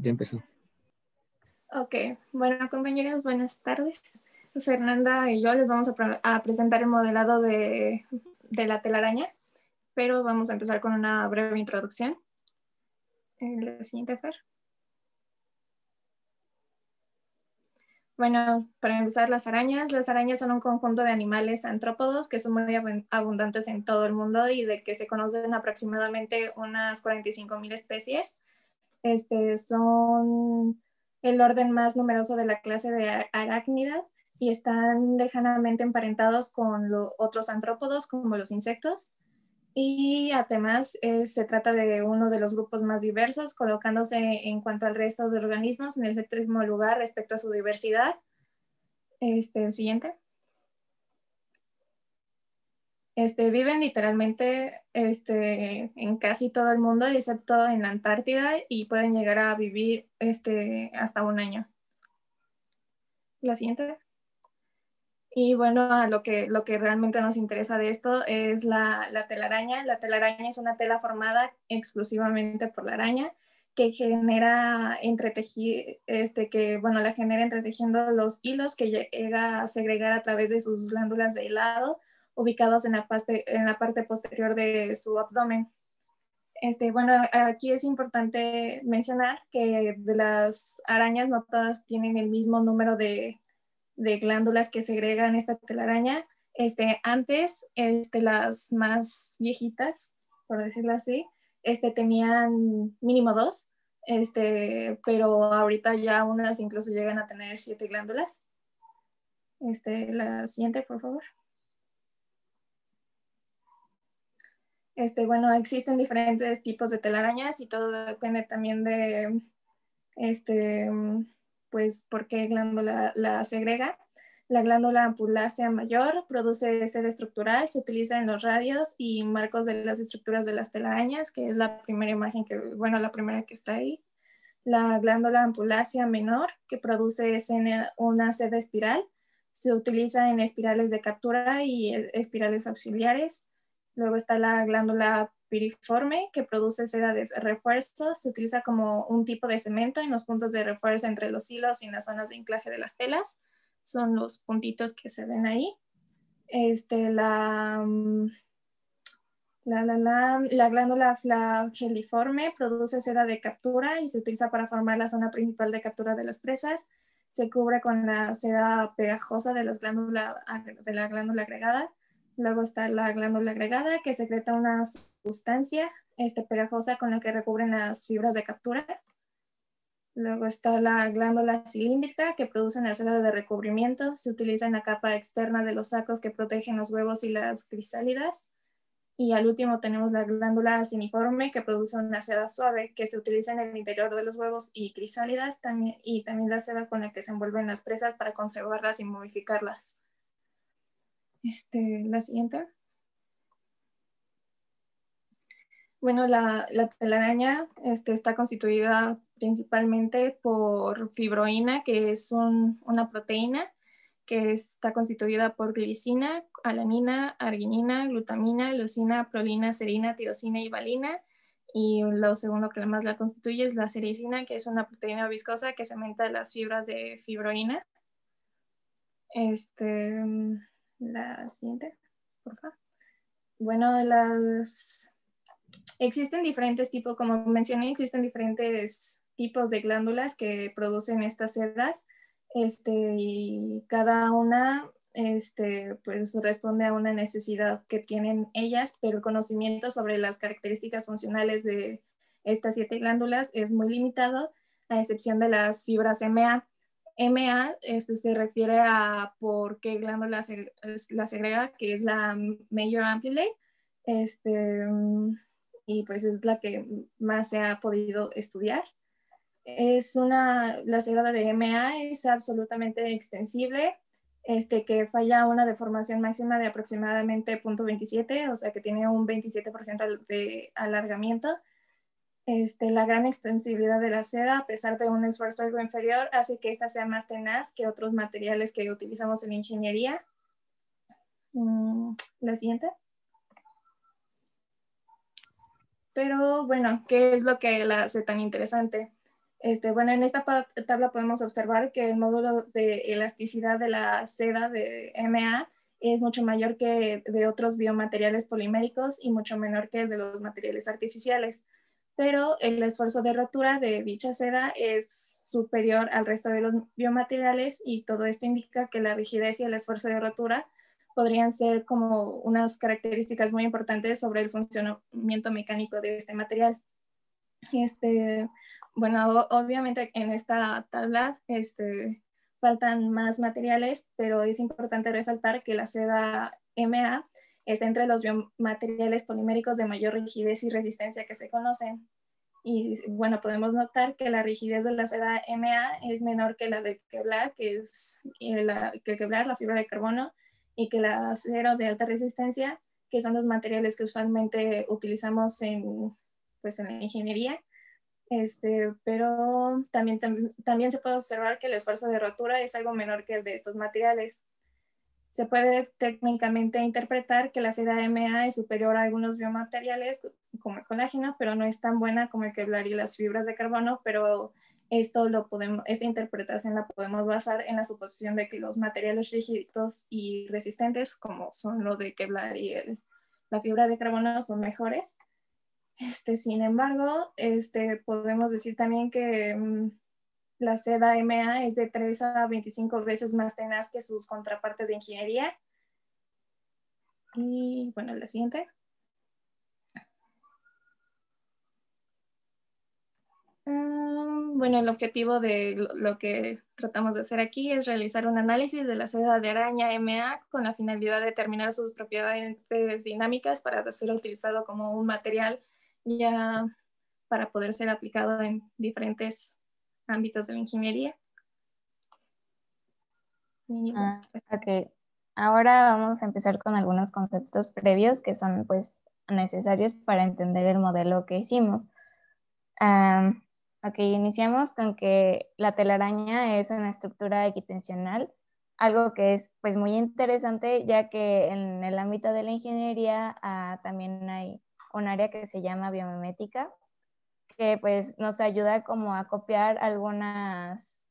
ya empezó. Ok, bueno compañeros, buenas tardes. Fernanda y yo les vamos a, presentar el modelado de, de, la telaraña, pero vamos a empezar con una breve introducción. Eh, la siguiente, Fer. Bueno, para empezar, las arañas. Las arañas son un conjunto de animales antrópodos que son muy abundantes en todo el mundo y de que se conocen aproximadamente unas 45.000 especies este, son el orden más numeroso de la clase de arácnida y están lejanamente emparentados con otros antrópodos como los insectos. Y además eh, se trata de uno de los grupos más diversos, colocándose en cuanto al resto de organismos en el séptimo lugar respecto a su diversidad. Este, siguiente. Este, viven literalmente este, en casi todo el mundo, excepto en la Antártida, y pueden llegar a vivir este, hasta un año. La siguiente. Y bueno, lo, que, realmente nos interesa de esto es la, telaraña. La telaraña es una tela formada exclusivamente por la araña que genera la genera entretejiendo los hilos que llega a segregar a través de sus glándulas de helado ubicados en la, parte, en la parte posterior de su abdomen. Este, bueno, aquí es importante mencionar que de las arañas no todas tienen el mismo número de, de glándulas que segregan esta telaraña. Este, antes, este, las más viejitas, por decirlo así, este, tenían mínimo dos, este, pero ahorita ya unas incluso llegan a tener siete glándulas. Este, la siguiente, por favor. Este, bueno, existen diferentes tipos de telarañas y todo depende también de, este, mm, pues, por qué glándula la segrega. La glándula ampulácea mayor produce sed estructural, se utiliza en los radios y marcos de las estructuras de las telarañas, que es la primera imagen que, bueno, la primera que está ahí. La glándula ampulácea menor, que produce una sed espiral, se utiliza en espirales de captura y eh, espirales auxiliares. Luego está la glándula piriforme que produce seda de refuerzo. Se utiliza como un tipo de cemento en los puntos de refuerzo entre los hilos y en las zonas de enclaje de las telas. Son los puntitos que se ven ahí. Este, la, mm, la, la, glándula flageliforme produce seda de captura y se utiliza para formar la zona principal de captura de las presas. Se cubre con la seda pegajosa de la glándula agregada Luego está la glándula agregada que secreta una sustancia este, pegajosa con la que recubren las fibras de captura. Luego está la glándula cilíndrica que produce una seda de recubrimiento. Se utiliza en la capa externa de los sacos que protegen los huevos y las crisálidas. Y al último tenemos la glándula siniforme que produce una seda suave que se utiliza en el interior de los huevos y crisálidas también, y también la seda con la que se envuelven las presas para conservarlas y modificarlas. Este, la siguiente. Bueno, la, la telaraña este, está constituida principalmente por fibroína, que es una proteína que está constituida por glicina, alanina, arginina, glutamina, leucina, prolina, serina, tirosina y valina. Y lo segundo que más la constituye es la sericina, que es una proteína viscosa que cementa las fibras de fibroína. Este, la siguiente, por Bueno, las... Existen diferentes tipos, como mencioné, existen diferentes tipos de glándulas que producen estas sedas. Este, y cada una este, pues responde a una necesidad que tienen ellas, pero el conocimiento sobre las características funcionales de estas siete glándulas es muy limitado, a excepción de las fibras MA. MA este, se refiere a por qué glándula la segrega, que es la major ampullae, este, mm, y pues es la que más se ha podido estudiar. Es una, la segrega de MA es absolutamente extensible, este, que falla una deformación máxima de aproximadamente 0.27, o sea que tiene un 27% de alargamiento este, la gran extensibilidad de la seda, a pesar de un esfuerzo algo inferior, hace que esta sea más tenaz que otros materiales que utilizamos en ingeniería. Mm, la siguiente. Pero bueno, ¿qué es lo que la hace tan interesante? Este, bueno, en esta tabla podemos observar que el módulo de elasticidad de la seda de MA es mucho mayor que de otros biomateriales poliméricos y mucho menor que de los materiales artificiales pero el esfuerzo de rotura de dicha seda es superior al resto de los biomateriales y todo esto indica que la rigidez y el esfuerzo de rotura podrían ser como unas características muy importantes sobre el funcionamiento mecánico de este material. Este, bueno, obviamente en esta tabla este, faltan más materiales, pero es importante resaltar que la seda MA está entre los biomateriales poliméricos de mayor rigidez y resistencia que se conocen. Y bueno, podemos notar que la rigidez de la seda MA es menor que la de Kevlar, que es la, que Kevlar, la fibra de carbono, y que la acero de alta resistencia, que son los materiales que usualmente utilizamos en, pues, en la ingeniería. Este, pero también, también se puede observar que el esfuerzo de rotura es algo menor que el de estos materiales se puede técnicamente interpretar que la seda MA es superior a algunos biomateriales como el colágeno, pero no es tan buena como el Kevlar y las fibras de carbono, pero esto lo podemos, esta interpretación la podemos basar en la suposición de que los materiales rígidos y resistentes, como son lo de Kevlar y la fibra de carbono, son mejores. Este, sin embargo, este, podemos decir también que mm, la seda MA es de 3 a 25 veces más tenaz que sus contrapartes de ingeniería. Y bueno, la siguiente. Mm, bueno, el objetivo de lo, lo que tratamos de hacer aquí es realizar un análisis de la seda de araña MA con la finalidad de determinar sus propiedades dinámicas para ser utilizado como un material ya para poder ser aplicado en diferentes ámbitos de la ingeniería. Ah, pues, ahora vamos a empezar con algunos conceptos previos que son pues necesarios para entender el modelo que hicimos. ok, iniciamos con que la telaraña es una estructura equitensional algo que es pues muy interesante ya que en el ámbito de la ingeniería ah, también hay un área que se llama biomimética que pues nos ayuda como a copiar algunas,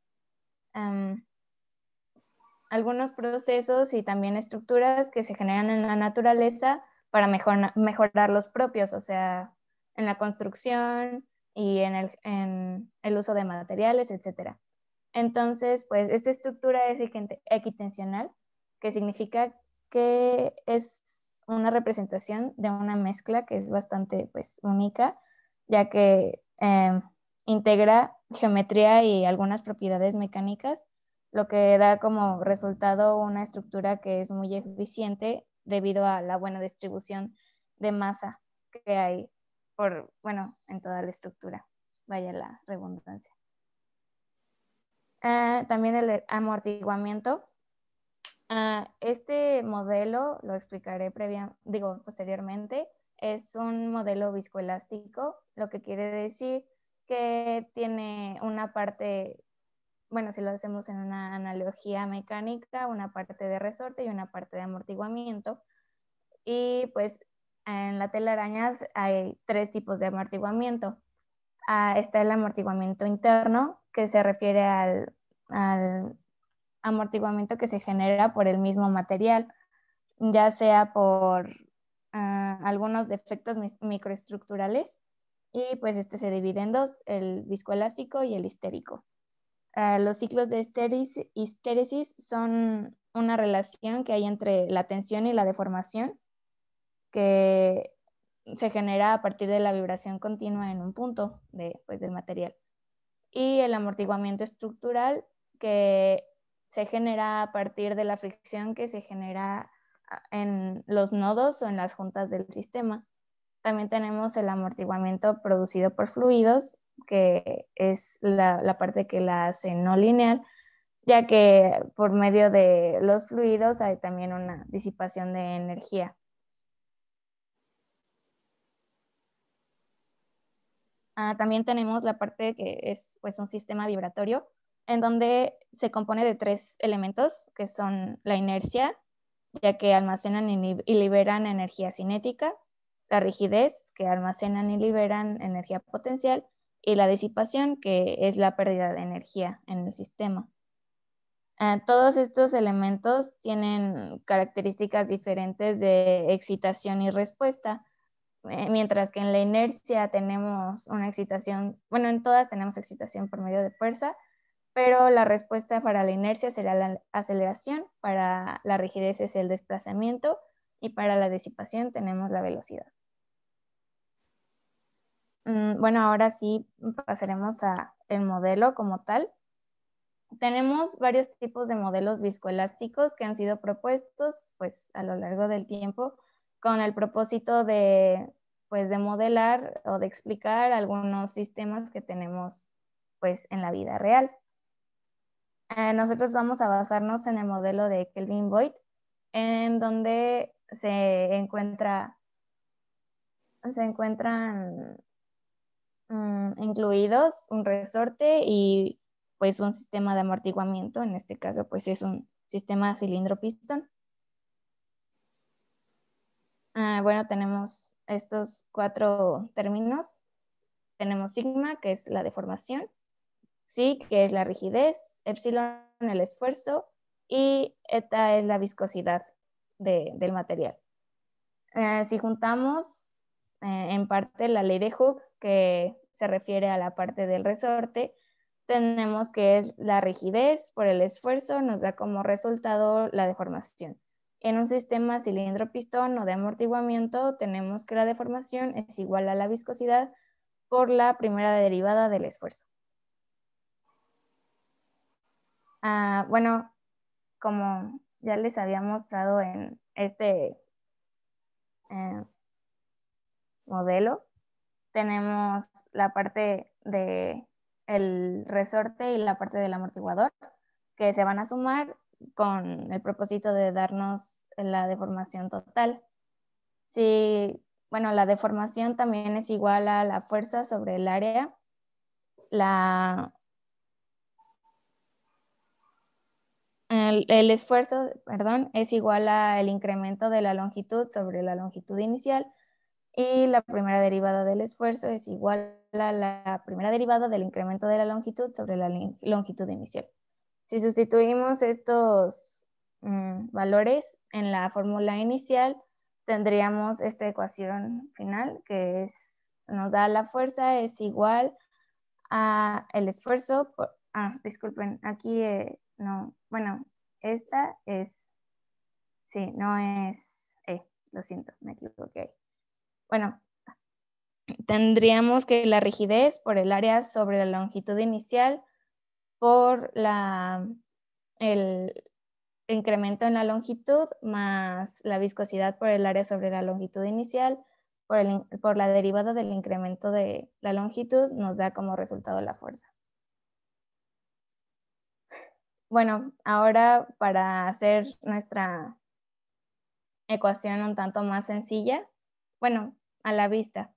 algunos procesos y también estructuras que se generan en la naturaleza para mejorar los propios, o sea, en la construcción y en el, en el uso de materiales, etc. Entonces, pues esta estructura es equitensional, que significa que es una representación de una mezcla que es bastante pues única ya que em, integra geometría y algunas propiedades mecánicas, lo que da como resultado una estructura que es muy eficiente debido a la buena distribución de masa que hay por, bueno, en toda la estructura, vaya la redundancia. Ah, también el amortiguamiento. Ah, este modelo lo explicaré digo, posteriormente, es un modelo viscoelástico, lo que quiere decir que tiene una parte, bueno, si lo hacemos en una analogía mecánica, una parte de resorte y una parte de amortiguamiento. Y pues en la telarañas hay tres tipos de amortiguamiento. Ah, está el amortiguamiento interno, que se refiere al amortiguamiento que se genera por el mismo material, ya sea por algunos defectos microestructurales y pues este se divide en dos, el viscoelástico y el histérico. Ah, los ciclos de histéresis son una relación que hay entre la tensión y la deformación que se genera a partir de la vibración continua en un punto pues, del material. Y el amortiguamiento estructural que se genera a partir de la fricción que se genera en los nodos o en las juntas del sistema. También tenemos el amortiguamiento producido por fluidos, que es la, parte que la hace no lineal, ya que por medio de los fluidos hay también una disipación de energía. Ah, también tenemos la parte que es pues, un sistema vibratorio, en donde se compone de tres elementos, que son la inercia, ya que almacenan y liberan energía cinética, la rigidez, que almacenan y liberan energía potencial, y la disipación, que es la pérdida de energía en el sistema. Ah, todos estos elementos tienen características diferentes de excitación y respuesta, eh, mientras que en la inercia tenemos una excitación, bueno, en todas tenemos excitación por medio de fuerza, pero la respuesta para la inercia será la aceleración, para la rigidez es el desplazamiento y para la disipación tenemos la velocidad. Mm, bueno, ahora sí pasaremos al modelo como tal. Tenemos varios tipos de modelos viscoelásticos que han sido propuestos pues, a lo largo del tiempo con el propósito de, pues, modelar o de explicar algunos sistemas que tenemos pues, en la vida real. Eh, nosotros vamos a basarnos en el modelo de Kelvin Boyd, en donde se encuentra se encuentran mm, incluidos un resorte y pues un sistema de amortiguamiento, en este caso pues es un sistema cilindro pistón. Ah, bueno, tenemos estos cuatro términos. Tenemos sigma, que es la deformación, sí, que es la rigidez, epsilon el esfuerzo y eta es la viscosidad del material. Eh, si juntamos eh, en parte la ley de Hooke, que se refiere a la parte del resorte, tenemos que es la rigidez por el esfuerzo nos da como resultado la deformación. En un sistema cilindro-pistón o de amortiguamiento tenemos que la deformación es igual a la viscosidad por la primera derivada del esfuerzo. Ah, bueno, como ya les había mostrado en este eh, modelo, tenemos la parte del el resorte y la parte del amortiguador que se van a sumar con el propósito de darnos la deformación total. Si, bueno, la deformación también es igual a la fuerza sobre el área, la El, esfuerzo, perdón, es igual al incremento de la longitud sobre la longitud inicial y la primera derivada del esfuerzo es igual a la primera derivada del incremento de la longitud sobre la longitud inicial. Si sustituimos estos mm, valores en la fórmula inicial, tendríamos esta ecuación final que es, nos da la fuerza es igual a el esfuerzo, por, ah, disculpen, aquí... Eh, bueno, esta es, sí, no es eh, lo siento, me equivoqué. Bueno, tendríamos que la rigidez por el área sobre la longitud inicial, por la, el incremento en la longitud más la viscosidad por el área sobre la longitud inicial, por la derivada del incremento de la longitud, nos da como resultado la fuerza. Bueno, ahora para hacer nuestra ecuación un tanto más sencilla, bueno, a la vista,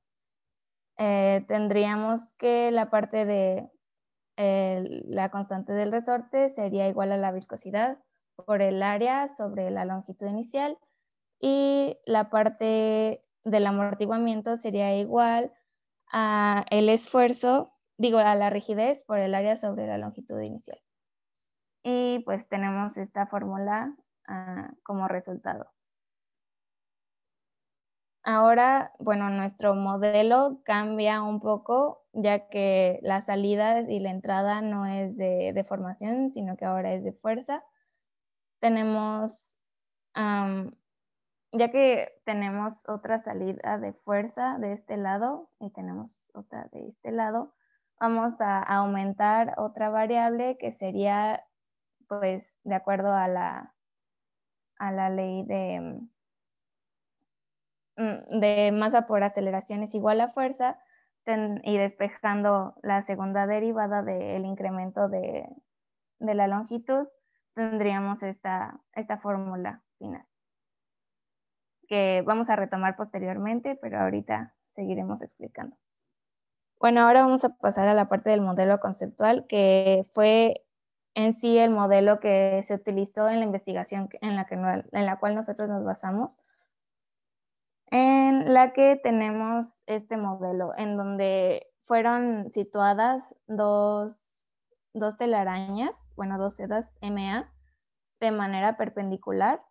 eh, tendríamos que la parte de eh, la constante del resorte sería igual a la viscosidad por el área sobre la longitud inicial y la parte del amortiguamiento sería igual a el esfuerzo, digo, a la rigidez por el área sobre la longitud inicial y pues tenemos esta fórmula ah, como resultado. Ahora, bueno, nuestro modelo cambia un poco ya que la salida y la entrada no es de, deformación, formación, sino que ahora es de fuerza. Tenemos, ya que tenemos otra salida de fuerza de este lado y tenemos otra de este lado, vamos a aumentar otra variable que sería pues de acuerdo a la, a la ley de, mm, de masa por aceleración es igual a fuerza y despejando la segunda derivada del incremento de, la longitud, tendríamos esta, esta fórmula final, que vamos a retomar posteriormente, pero ahorita seguiremos explicando. Bueno, ahora vamos a pasar a la parte del modelo conceptual, que fue en sí el modelo que se utilizó en la investigación en la, que en la cual nosotros nos basamos, en la que tenemos este modelo, en donde fueron situadas dos, dos telarañas, bueno, dos sedas MA, de manera perpendicular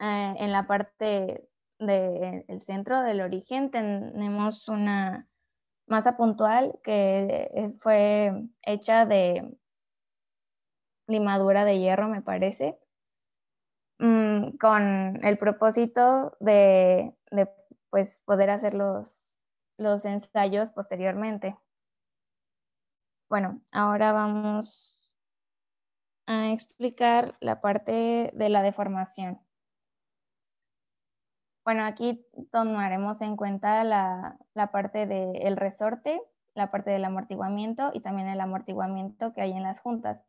eh, en la parte del el centro del origen tenemos una masa puntual que eh, fue hecha de limadura de hierro, me parece, mm, con el propósito de, pues, poder hacer los, ensayos posteriormente. Bueno, ahora vamos a explicar la parte de la deformación. Bueno, aquí tomaremos en cuenta la, parte del resorte, la parte del amortiguamiento y también el amortiguamiento que hay en las juntas.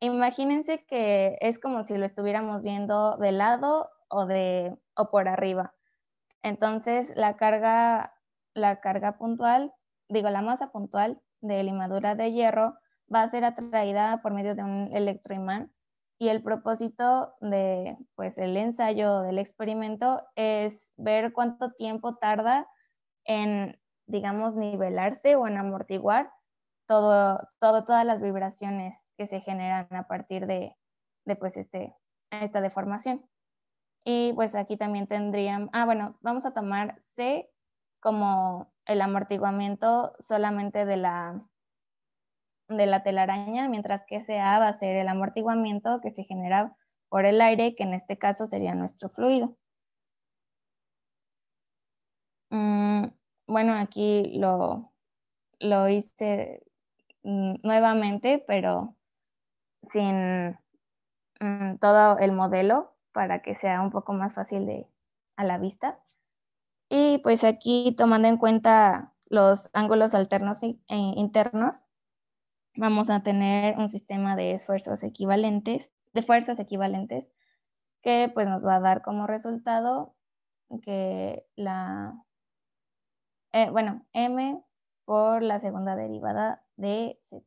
Imagínense que es como si lo estuviéramos viendo de lado o, de, o por arriba. Entonces, la carga, la carga puntual, digo, la masa puntual de limadura de hierro va a ser atraída por medio de un electroimán y el propósito de pues el ensayo del experimento es ver cuánto tiempo tarda en digamos nivelarse o en amortiguar todo, todas las vibraciones que se generan a partir de, de pues, este, esta deformación. Y pues aquí también tendrían, ah, bueno, vamos a tomar C como el amortiguamiento solamente de la, de la telaraña, mientras que SA va a ser el amortiguamiento que se genera por el aire, que en este caso sería nuestro fluido. Mm, bueno, aquí lo, lo hice Mm, nuevamente, pero sin mm, todo el modelo para que sea un poco más fácil de, a la vista. Y pues aquí tomando en cuenta los ángulos alternos eh, internos, vamos a tener un sistema de esfuerzos equivalentes, de fuerzas equivalentes, que pues nos va a dar como resultado que la, eh, bueno, m por la segunda derivada de Z.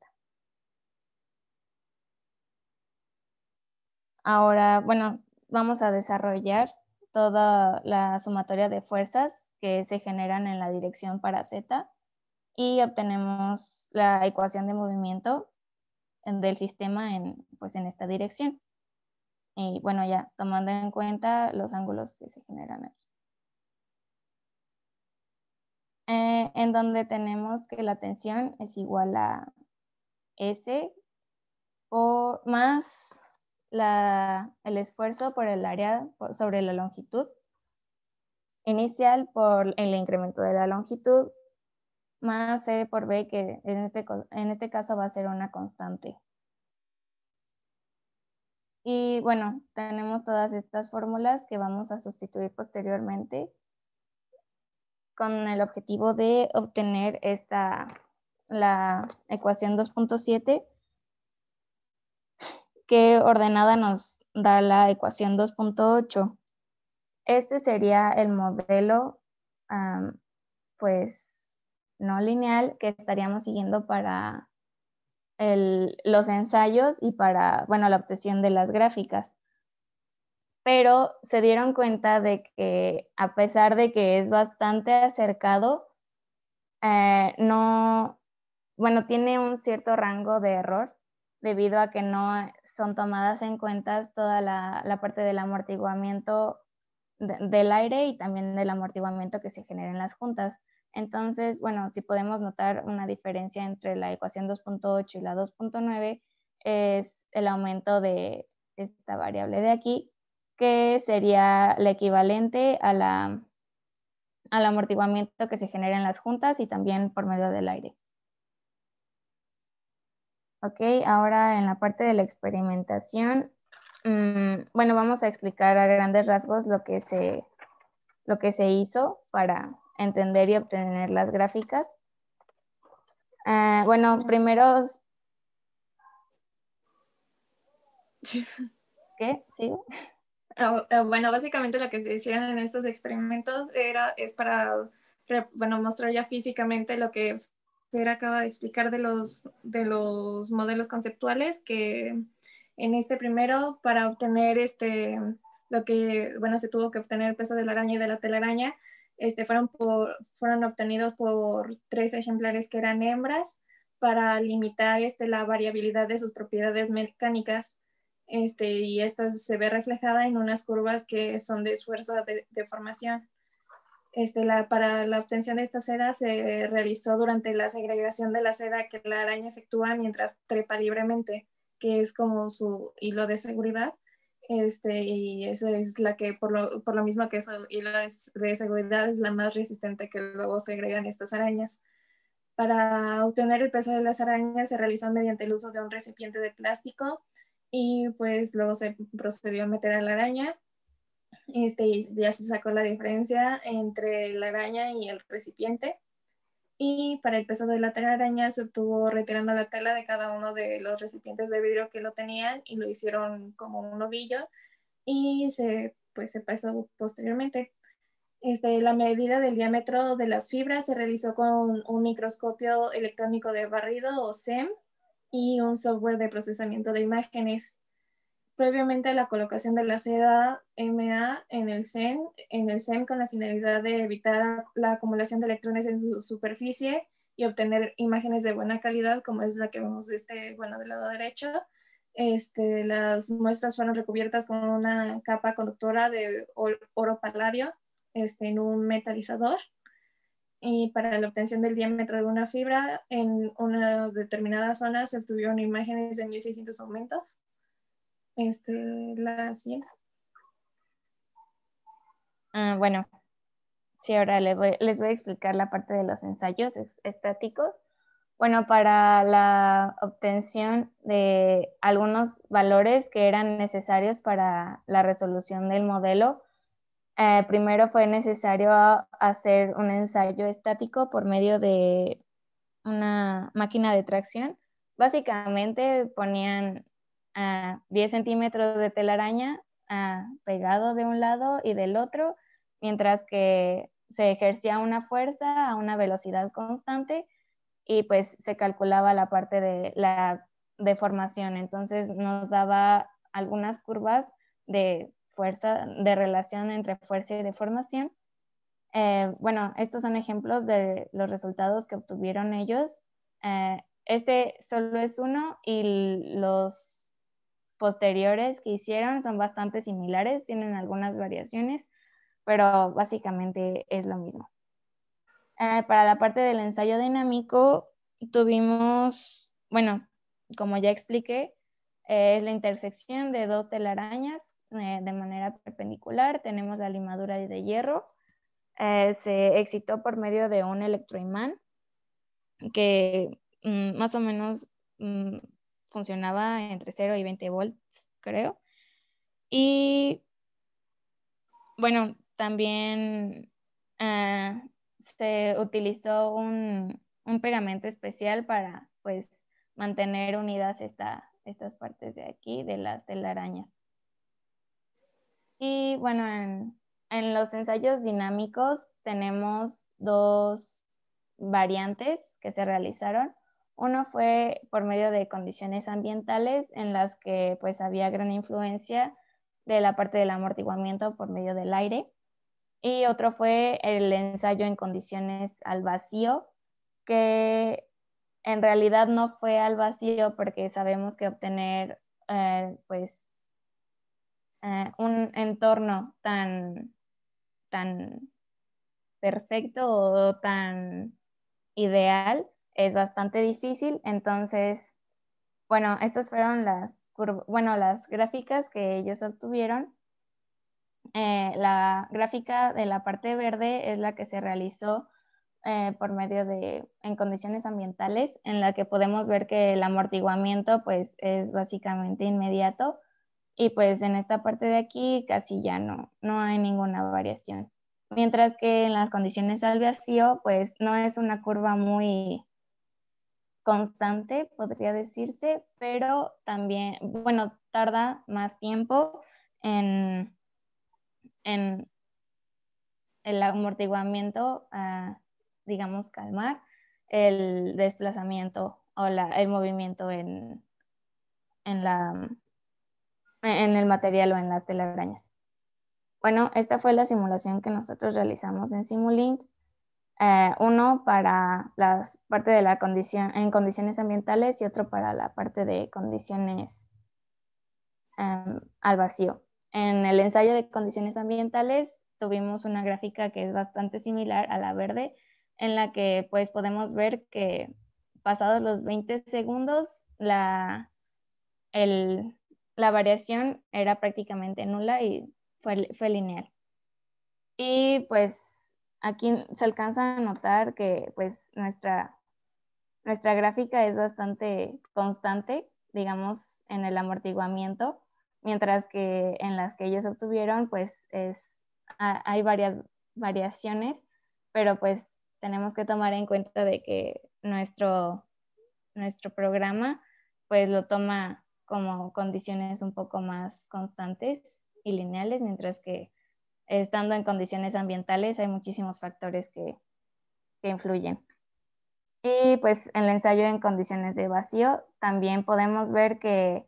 Ahora, bueno, vamos a desarrollar toda la sumatoria de fuerzas que se generan en la dirección para Z y obtenemos la ecuación de movimiento del sistema en, pues, en esta dirección. Y bueno, ya tomando en cuenta los ángulos que se generan aquí. Eh, en donde tenemos que la tensión es igual a S o más el esfuerzo por el área sobre la longitud inicial por el incremento de la longitud más C por B, que este en este caso va a ser una constante. Y bueno, tenemos todas estas fórmulas que vamos a sustituir posteriormente con el objetivo de obtener esta, la ecuación 2.7, que ordenada nos da la ecuación 2.8. Este sería el modelo, pues, no lineal que estaríamos siguiendo para los ensayos y para, bueno, la obtención de las gráficas pero se dieron cuenta de que a pesar de que es bastante acercado, eh, no, bueno, tiene un cierto rango de error debido a que no son tomadas en cuenta toda la, la parte del amortiguamiento del aire y también del amortiguamiento que se genera en las juntas. Entonces, bueno, si podemos notar una diferencia entre la ecuación 2.8 y la 2.9 es el aumento de esta variable de aquí, que sería el equivalente a la, al amortiguamiento que se genera en las juntas y también por medio del aire. Ok, ahora en la parte de la experimentación, mm, bueno, vamos a explicar a grandes rasgos lo que, se, lo que se hizo para entender y obtener las gráficas. Ah, bueno, primero... ¿Qué? ¿Sigo? ¿Sí? Ah, ah, bueno, básicamente lo que se decían en estos experimentos era, es para, mostrar ya físicamente lo que era acaba de explicar de los, de los modelos conceptuales, que en este primero, para obtener este, lo que, bueno, se tuvo que obtener peso de la araña y de la telaraña, este, fueron, fueron obtenidos por tres ejemplares que eran hembras para limitar este, la variabilidad de sus propiedades mecánicas este, y esta se ve reflejada en unas curvas que son de esfuerzo de, deformación formación. Este, para la obtención de esta seda se realizó durante la segregación de la seda que la araña efectúa mientras trepa libremente, que es como su hilo de seguridad. Este, y esa es la que, por lo, por lo mismo que su hilo de seguridad, es la más resistente que luego segregan estas arañas. Para obtener el peso de las arañas se realizó mediante el uso de un recipiente de plástico y pues luego se procedió a meter a la araña. Este, ya se sacó la diferencia entre la araña y el recipiente. Y para el peso de la araña se estuvo retirando la tela de cada uno de los recipientes de vidrio que lo tenían y lo hicieron como un ovillo y se, pues, se pesó posteriormente. Este, la medida del diámetro de las fibras se realizó con un microscopio electrónico de barrido o SEM y un software de procesamiento de imágenes. Previamente a la colocación de la seda ma en el CEN, en el CEN con la finalidad de evitar la acumulación de electrones en su superficie y obtener imágenes de buena calidad, como es la que vemos de este, bueno, del lado derecho. Este, las muestras fueron recubiertas con una capa conductora de oro paladio este, en un metalizador y para la obtención del diámetro de una fibra en una determinada zona se obtuvieron imágenes de 1600 aumentos. Este, la ah, bueno, sí, ahora les voy, les voy, a explicar la parte de los ensayos estáticos. Bueno, para la obtención de algunos valores que eran necesarios para la resolución del modelo, eh, primero fue necesario hacer un ensayo estático por medio de una máquina de tracción. Básicamente ponían 10 ah, centímetros de telaraña ah, pegado de un lado y del otro, mientras que se ejercía una fuerza a una velocidad constante y pues se calculaba la parte de la deformación. Entonces nos daba algunas curvas de de relación entre fuerza y deformación. Eh, bueno, estos son ejemplos de los resultados que obtuvieron ellos. Eh, este solo es uno y los posteriores que hicieron son bastante similares, tienen algunas variaciones, pero básicamente es lo mismo. Eh, para la parte del ensayo dinámico tuvimos, bueno, como ya expliqué, es la intersección de dos telarañas eh, de manera perpendicular, tenemos la limadura de hierro, eh, se excitó por medio de un electroimán que mm, más o menos mm, funcionaba entre 0 y 20 volts, creo. Y bueno, también eh, se utilizó un, pegamento especial para pues mantener unidas esta, estas partes de aquí de las telarañas. Y bueno, en, los ensayos dinámicos tenemos dos variantes que se realizaron. Uno fue por medio de condiciones ambientales en las que pues había gran influencia de la parte del amortiguamiento por medio del aire. Y otro fue el ensayo en condiciones al vacío, que en realidad no fue al vacío porque sabemos que obtener eh, pues eh, un entorno tan, perfecto o tan ideal es bastante difícil. Entonces, bueno, estas fueron las, gráficas que ellos obtuvieron. Eh, la gráfica de la parte verde es la que se realizó eh, por medio de en condiciones ambientales en la que podemos ver que el amortiguamiento pues es básicamente inmediato y pues en esta parte de aquí casi ya no, no hay ninguna variación. Mientras que en las condiciones al vacío, pues no es una curva muy constante, podría decirse, pero también, bueno, tarda más tiempo en, el amortiguamiento, digamos, calmar el desplazamiento o el movimiento en, la, e-, en el material o en las telarañas. Bueno, esta fue la simulación que nosotros realizamos en Simulink. Eh, uno para la parte de la condición, en condiciones ambientales y otro para la parte de condiciones em, al vacío. En el ensayo de condiciones ambientales tuvimos una gráfica que es bastante similar a la verde, en la que pues podemos ver que pasados los 20 segundos la, el, la variación era prácticamente nula y fue, lineal. Y pues aquí se alcanza a notar que pues nuestra, nuestra gráfica es bastante constante, digamos, en el amortiguamiento, mientras que en las que ellos obtuvieron pues es, hay varias variaciones, pero pues tenemos que tomar en cuenta de que nuestro, nuestro programa pues lo toma como condiciones un poco más constantes y lineales, mientras que estando en condiciones ambientales hay muchísimos factores que, que influyen. Y pues en el ensayo en condiciones de vacío también podemos ver que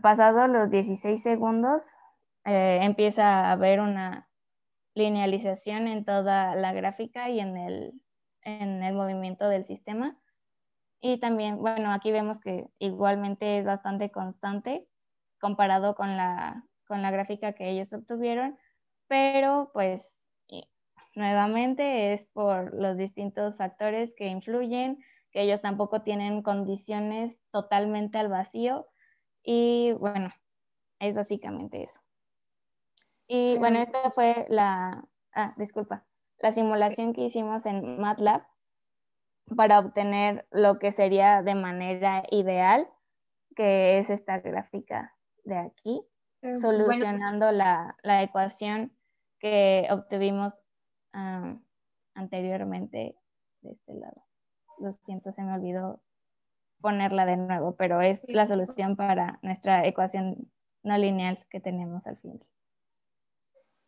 pasado los 16 segundos eh, empieza a haber una linealización en toda la gráfica y en el, en el movimiento del sistema, y también, bueno, aquí vemos que igualmente es bastante constante comparado con la, con la gráfica que ellos obtuvieron, pero pues nuevamente es por los distintos factores que influyen, que ellos tampoco tienen condiciones totalmente al vacío y bueno, es básicamente eso. Y bueno, em. esta fue la, ah, disculpa, la simulación que hicimos en MATLAB para obtener lo que sería de manera ideal, que es esta gráfica de aquí, eh, pues, solucionando la, la, ecuación que obtuvimos anteriormente de este lado. Lo siento, se me olvidó ponerla de nuevo, pero es la solución para nuestra ecuación no lineal que tenemos al final.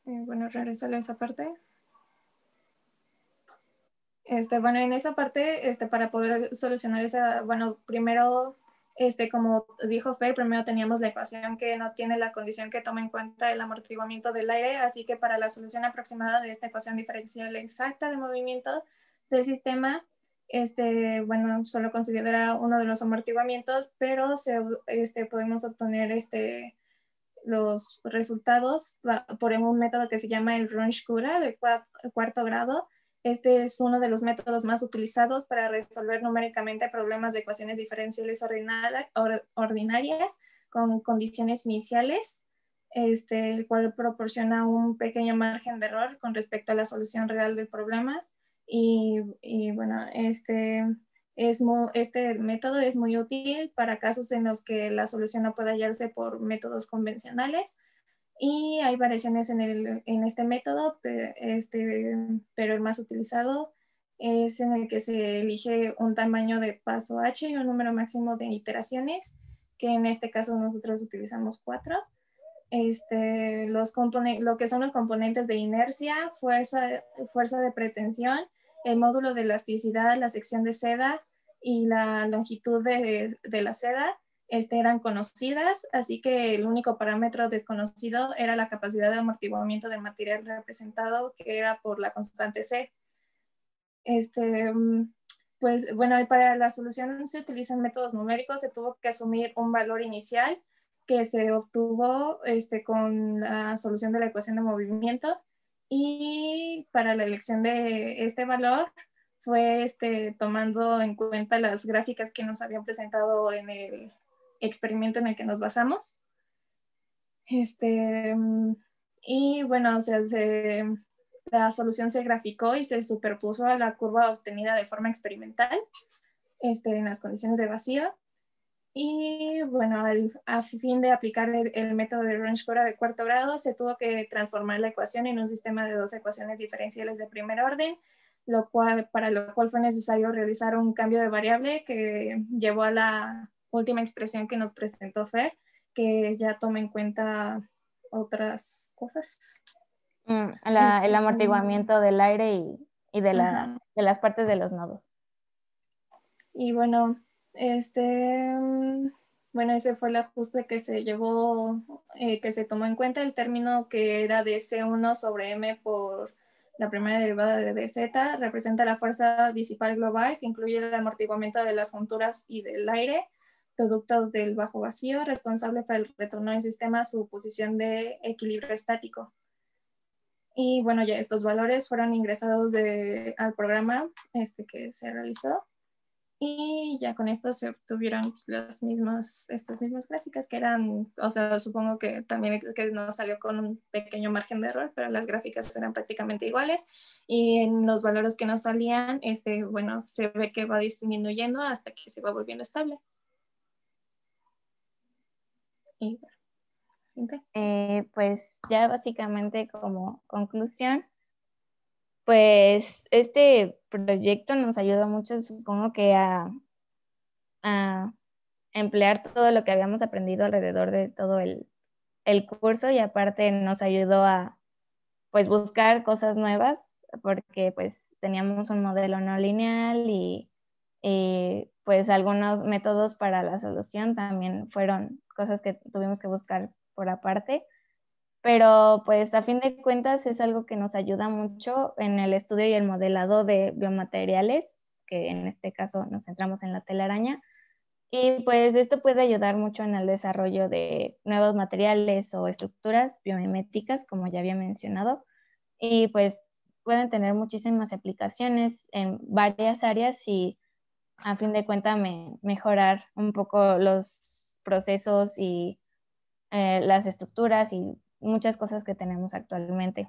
Eh, bueno, bueno, a esa parte. Este, bueno, en esa parte, este, para poder solucionar esa, bueno, primero, este, como dijo Fer, primero teníamos la ecuación que no tiene la condición que toma en cuenta el amortiguamiento del aire, así que para la solución aproximada de esta ecuación diferencial exacta de movimiento del sistema, este, bueno, solo considera uno de los amortiguamientos, pero este, podemos obtener este, los resultados por un método que se llama el runge cura de cuarto grado, este es uno de los métodos más utilizados para resolver numéricamente problemas de ecuaciones diferenciales ordinarias con condiciones iniciales, este, el cual proporciona un pequeño margen de error con respecto a la solución real del problema. Y, bueno, este, este método es muy útil para casos en los que la solución no puede hallarse por métodos convencionales y hay variaciones en, el, en este método, pero, este, pero el más utilizado es en el que se elige un tamaño de paso H y un número máximo de iteraciones, que en este caso nosotros utilizamos cuatro. Este, los lo que son los componentes de inercia, fuerza, fuerza de pretensión, el módulo de elasticidad, la sección de seda y la longitud de, de la seda este, eran conocidas, así que el único parámetro desconocido era la capacidad de amortiguamiento del material representado, que era por la constante C. Este, mm, pues bueno, para la solución se utilizan métodos numéricos, se tuvo que asumir un valor inicial que se obtuvo este, con la solución de la ecuación de movimiento y para la elección de este valor fue este, tomando en cuenta las gráficas que nos habían presentado en el experimento en el que nos basamos. Este, y bueno, la solución se graficó y se superpuso a la curva obtenida de forma experimental este, en las condiciones de vacío. Y bueno, a fin de aplicar el, método de Runge-Kora de cuarto grado, se tuvo que transformar la ecuación en un sistema de dos ecuaciones diferenciales de primer orden, lo cual, para lo cual fue necesario realizar un cambio de variable que llevó a la última expresión que nos presentó Fer, que ya toma en cuenta otras cosas. Mm, el este, amortiguamiento del aire y, de, las partes de los nodos. Y bueno, este, mm, bueno, ese fue el ajuste que se llevó, eh, que se tomó en cuenta el término que era c 1 sobre M por la primera derivada de DZ, representa la fuerza disipal global que incluye el amortiguamiento de las junturas y del aire producto del bajo vacío, responsable para el retorno del sistema a su posición de equilibrio estático. Y bueno, ya estos valores fueron ingresados al programa este que se realizó. Y ya con esto se obtuvieron pues, las mismas, estas mismas gráficas que eran, o sea, supongo que también que nos salió con un pequeño margen de error, pero las gráficas eran prácticamente iguales. Y en los valores que nos salían, este, bueno, se ve que va disminuyendo hasta que se va volviendo estable. Y eh, pues ya básicamente como conclusión, pues este proyecto nos ayudó mucho, supongo que a, emplear todo lo que habíamos aprendido alrededor de todo el, curso y aparte nos ayudó a pues buscar cosas nuevas porque pues teníamos un modelo no lineal y pues algunos métodos para la solución también fueron cosas que tuvimos que buscar por aparte, pero pues a fin de cuentas es algo que nos ayuda mucho en el estudio y el modelado de biomateriales, que en este caso nos centramos en la telaraña, y pues esto puede ayudar mucho en el desarrollo de nuevos materiales o estructuras biomiméticas, como ya había mencionado, y pues pueden tener muchísimas aplicaciones en varias áreas y a fin de cuentas mejorar un poco los procesos y eh, las estructuras y muchas cosas que tenemos actualmente.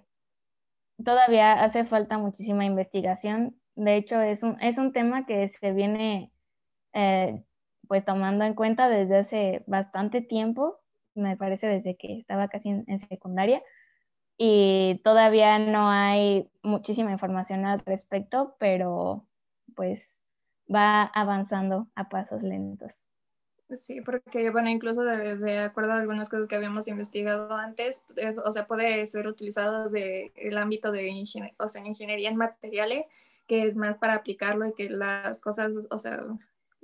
Todavía hace falta muchísima investigación. De hecho, es un, tema que se viene eh, pues tomando en cuenta desde hace bastante tiempo, me parece desde que estaba casi en secundaria, y todavía no hay muchísima información al respecto, pero pues va avanzando a pasos lentos. Sí, porque, bueno, incluso de, acuerdo a algunas cosas que habíamos investigado antes, o sea, puede ser utilizado desde el ámbito de ingeniería, o sea, ingeniería en materiales, que es más para aplicarlo y que las cosas, o sea,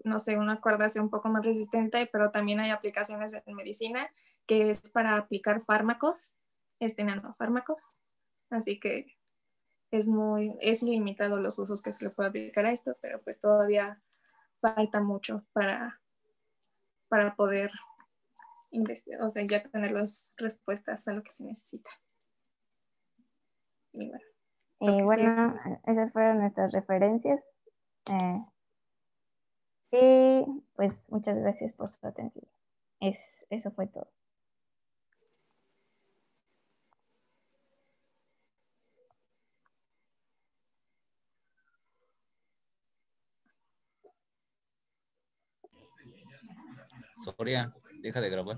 no sé, una cuerda sea un poco más resistente, pero también hay aplicaciones en medicina, que es para aplicar fármacos, este, nanofármacos. Así que es muy, es limitado los usos que se le puede aplicar a esto, pero pues todavía falta mucho para, para poder o sea, ya tener las respuestas a lo que se necesita. Y bueno, bueno esas fueron nuestras referencias. Eh, y pues muchas gracias por su atención. Es, eso fue todo. Soria, deja de grabar.